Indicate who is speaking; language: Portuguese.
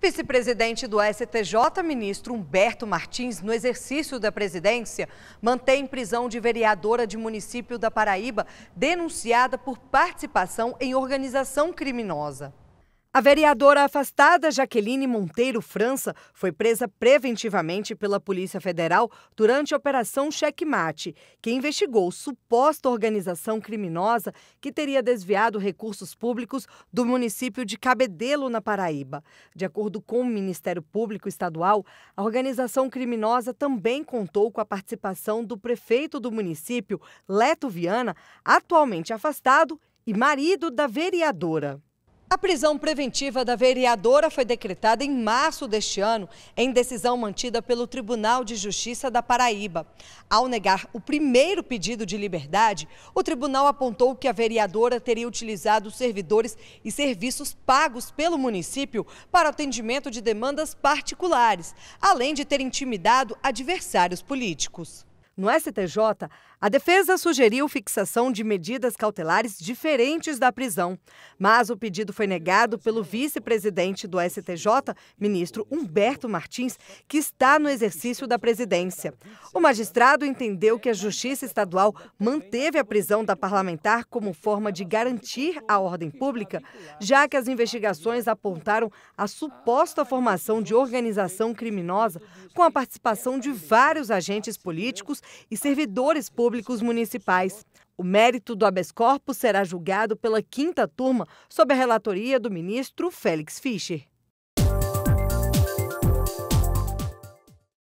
Speaker 1: Vice-presidente do STJ, ministro Humberto Martins, no exercício da presidência, mantém prisão de vereadora de município da Paraíba, denunciada por participação em organização criminosa. A vereadora afastada Jaqueline Monteiro França foi presa preventivamente pela Polícia Federal durante a Operação Checkmate, que investigou suposta organização criminosa que teria desviado recursos públicos do município de Cabedelo, na Paraíba. De acordo com o Ministério Público Estadual, a organização criminosa também contou com a participação do prefeito do município, Leto Viana, atualmente afastado e marido da vereadora. A prisão preventiva da vereadora foi decretada em março deste ano, em decisão mantida pelo Tribunal de Justiça da Paraíba. Ao negar o primeiro pedido de liberdade, o tribunal apontou que a vereadora teria utilizado servidores e serviços pagos pelo município para atendimento de demandas particulares, além de ter intimidado adversários políticos. No STJ, a defesa sugeriu fixação de medidas cautelares diferentes da prisão, mas o pedido foi negado pelo vice-presidente do STJ, ministro Humberto Martins, que está no exercício da presidência. O magistrado entendeu que a Justiça Estadual manteve a prisão da parlamentar como forma de garantir a ordem pública, já que as investigações apontaram a suposta formação de organização criminosa com a participação de vários agentes políticos e servidores públicos municipais. O mérito do habeas corpus será julgado pela quinta turma sob a relatoria do ministro Félix Fischer.